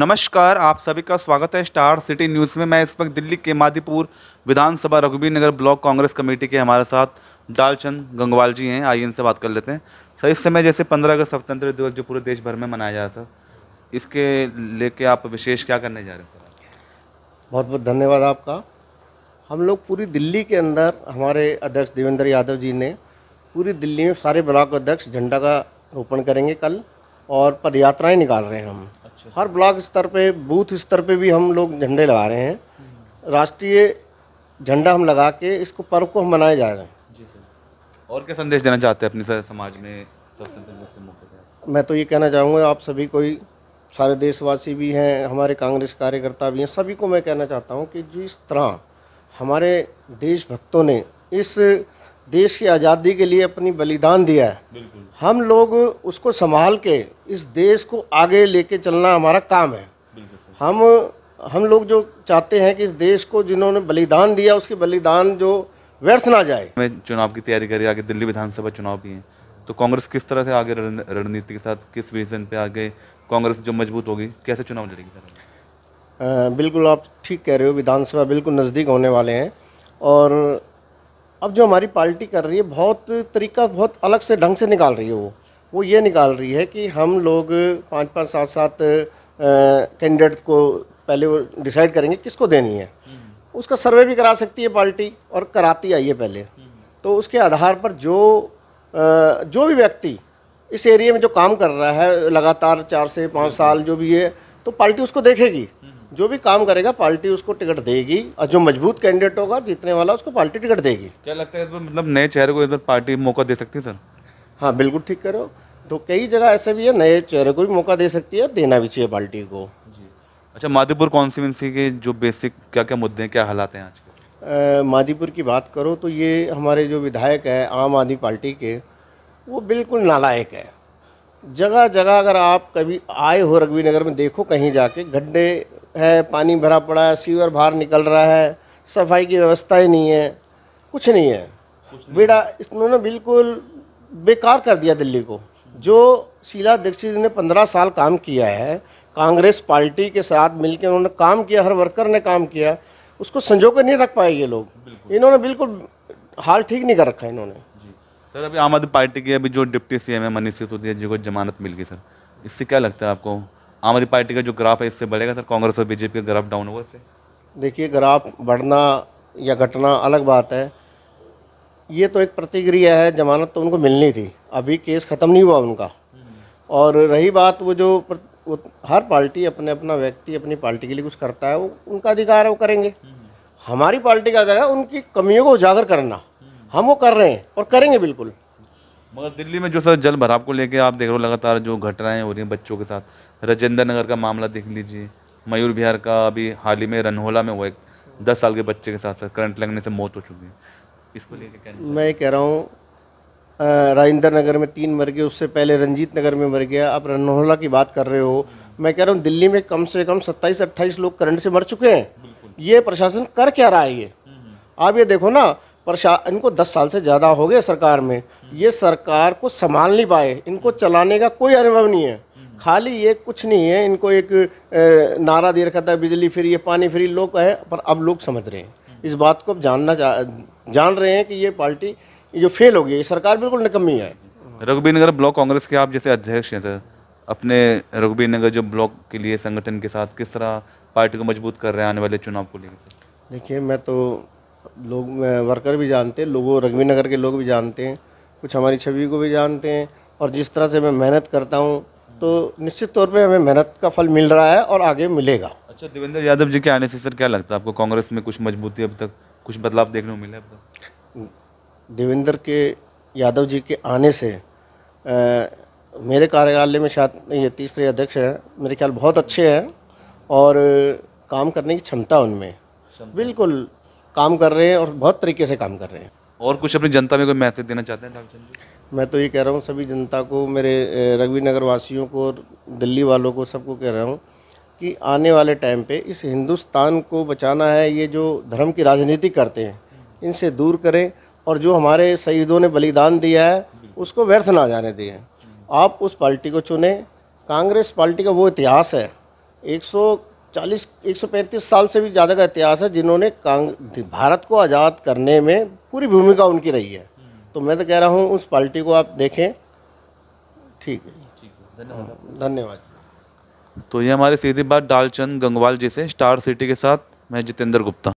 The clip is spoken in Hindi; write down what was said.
नमस्कार आप सभी का स्वागत है स्टार सिटी न्यूज़ में मैं इस वक्त दिल्ली के मादीपुर विधानसभा रघुबीर नगर ब्लॉक कांग्रेस कमेटी के हमारे साथ डालचंद गंगवाल जी हैं आइए इनसे बात कर लेते हैं सर इस समय जैसे पंद्रह अगस्त स्वतंत्र दिवस जो पूरे देश भर में मनाया जा रहा था इसके लेके आप विशेष क्या करने जा रहे हैं बहुत बहुत धन्यवाद आपका हम लोग पूरी दिल्ली के अंदर हमारे अध्यक्ष देवेंद्र यादव जी ने पूरी दिल्ली में सारे ब्लॉक अध्यक्ष झंडा का रोपण करेंगे कल और पदयात्राएं निकाल रहे हैं हम अच्छा, हर ब्लॉक स्तर पे बूथ स्तर पे भी हम लोग झंडे लगा रहे हैं हम्म। राष्ट्रीय झंडा हम लगा के इसको पर्व को हम मनाए जा रहे हैं जी सर और क्या संदेश देना चाहते हैं अपने समाज में स्वतंत्रता दिवस के मौके पर मैं तो ये कहना चाहूँगा आप सभी कोई सारे देशवासी भी हैं हमारे कांग्रेस कार्यकर्ता भी हैं सभी को मैं कहना चाहता हूँ कि जिस तरह हमारे देशभक्तों ने इस देश की आज़ादी के लिए अपनी बलिदान दिया है हम लोग उसको संभाल के इस देश को आगे लेके चलना हमारा काम है हम हम लोग जो चाहते हैं कि इस देश को जिन्होंने बलिदान दिया उसके बलिदान जो व्यर्थ ना जाए मैं चुनाव की तैयारी करी आगे दिल्ली विधानसभा चुनाव भी हैं तो कांग्रेस किस तरह से आगे रणनीति के साथ किस रीजन पे आगे कांग्रेस जो मजबूत होगी कैसे चुनाव लड़ेगी बिल्कुल आप ठीक कह रहे हो विधानसभा बिल्कुल नज़दीक होने वाले हैं और अब जो हमारी पार्टी कर रही है बहुत तरीका बहुत अलग से ढंग से निकाल रही है वो वो ये निकाल रही है कि हम लोग पाँच पाँच सात सात कैंडिडेट को पहले वो डिसाइड करेंगे किसको देनी है उसका सर्वे भी करा सकती है पार्टी और कराती आई है पहले तो उसके आधार पर जो आ, जो भी व्यक्ति इस एरिया में जो काम कर रहा है लगातार चार से पाँच साल जो भी है तो पार्टी उसको देखेगी जो भी काम करेगा पार्टी उसको टिकट देगी और जो मजबूत कैंडिडेट होगा जीतने वाला उसको पार्टी टिकट देगी क्या लगता है मतलब नए चेहरे को इधर पार्टी मौका दे सकती है सर हाँ बिल्कुल ठीक करो तो कई जगह ऐसे भी है नए चेहरे को भी मौका दे सकती है देना भी चाहिए पार्टी को अच्छा माधीपुर कॉन्स्टिट्यूंसी के जो बेसिक क्या क्या मुद्दे हैं क्या हालात हैं आज के माधीपुर की बात करो तो ये हमारे जो विधायक है आम आदमी पार्टी के वो बिल्कुल नालायक है जगह जगह अगर आप कभी आए हो रघुवीर नगर में देखो कहीं जाके गड्ढे है पानी भरा पड़ा है सीवर बाहर निकल रहा है सफाई की व्यवस्था ही नहीं है कुछ नहीं है बेड़ा इन्होंने बिल्कुल बेकार कर दिया दिल्ली को जो शीला दीक्षित ने पंद्रह साल काम किया है कांग्रेस पार्टी के साथ मिलकर उन्होंने काम किया हर वर्कर ने काम किया उसको संजो कर नहीं रख पाए ये लोग इन्होंने बिल्कुल हाल ठीक नहीं कर रखा इन्होंने सर अभी आम आदमी पार्टी के अभी जो डिप्टी सीएम है मनीष सिसोदिया जी को जमानत मिल गई सर इससे क्या लगता है आपको आम आदमी पार्टी का जो ग्राफ है इससे बढ़ेगा सर कांग्रेस और बीजेपी का ग्राफ डाउन होगा इससे देखिए ग्राफ बढ़ना या घटना अलग बात है ये तो एक प्रतिक्रिया है जमानत तो उनको मिलनी थी अभी केस ख़त्म नहीं हुआ उनका और रही बात वो जो प्र... वो हर पार्टी अपने अपना व्यक्ति अपनी पार्टी के लिए कुछ करता है वो उनका अधिकार है वो करेंगे हमारी पार्टी का अधिकार उनकी कमियों को उजागर करना हम वो कर रहे हैं और करेंगे बिल्कुल मगर दिल्ली में जो सर जल भराव को लेकर आप देख रहे हो लगातार जो घटनाएं हो रही हैं बच्चों के साथ राजेंद्र नगर का मामला देख लीजिए मयूर बिहार का अभी हाल ही में रनहोला में वो एक दस साल के बच्चे के साथ साथ करंट लगने से मौत हो चुकी है इसको लेकर मैं कह रहा हूँ राजेंद्र नगर में तीन मर गए उससे पहले रंजीत नगर में मर गया आप रनहोला की बात कर रहे हो मैं कह रहा हूँ दिल्ली में कम से कम सत्ताईस अट्ठाईस लोग करंट से मर चुके हैं ये प्रशासन कर क्या रहा है ये हम्म, हम्म। आप ये देखो ना प्रशा इनको दस साल से ज़्यादा हो गए सरकार में ये सरकार को संभाल नहीं पाए इनको चलाने का कोई अनुभव नहीं है खाली ये कुछ नहीं है इनको एक नारा दे रखा था बिजली फ्री है पानी फ्री लोग है पर अब लोग समझ रहे हैं इस बात को अब जानना जान रहे हैं कि ये पार्टी जो फेल हो गई है सरकार बिल्कुल निकम्मी है रघुबीर नगर ब्लॉक कांग्रेस के आप जैसे अध्यक्ष हैं सर अपने रघुबीर नगर जो ब्लॉक के लिए संगठन के साथ किस तरह पार्टी को मजबूत कर रहे हैं आने वाले चुनाव को लेकर देखिए मैं तो लोग वर्कर भी जानते हैं लोगों रघुबीर नगर के लोग भी जानते हैं कुछ हमारी छवि को भी जानते हैं और जिस तरह से मैं मेहनत करता हूँ तो निश्चित तौर पे हमें मेहनत का फल मिल रहा है और आगे मिलेगा अच्छा देवेंद्र यादव जी के आने से सर क्या लगता है आपको कांग्रेस में कुछ मजबूती अब तक कुछ बदलाव देखने को मिले अब तक देवेंद्र के यादव जी के आने से आ, मेरे कार्यालय में शायद ये तीसरे अध्यक्ष हैं मेरे ख्याल बहुत अच्छे हैं और काम करने की क्षमता उनमें बिल्कुल काम कर रहे हैं और बहुत तरीके से काम कर रहे हैं और कुछ अपनी जनता में कोई मैसेज देना चाहते हैं डॉक्टर जी मैं तो ये कह रहा हूँ सभी जनता को मेरे रघुवीर नगर वासियों को और दिल्ली वालों को सबको कह रहा हूँ कि आने वाले टाइम पे इस हिंदुस्तान को बचाना है ये जो धर्म की राजनीति करते हैं इनसे दूर करें और जो हमारे शहीदों ने बलिदान दिया है उसको व्यर्थ ना जाने दिए आप उस पार्टी को चुने कांग्रेस पार्टी का वो इतिहास है 140 135 साल से भी ज़्यादा का इतिहास है जिन्होंने भारत को आज़ाद करने में पूरी भूमिका उनकी रही है तो मैं तो कह रहा हूँ उस पार्टी को आप देखें ठीक है धन्यवाद तो ये हमारी सीधी बात डालचंद गंगवाल जी से स्टार सिटी के साथ मैं जितेंद्र गुप्ता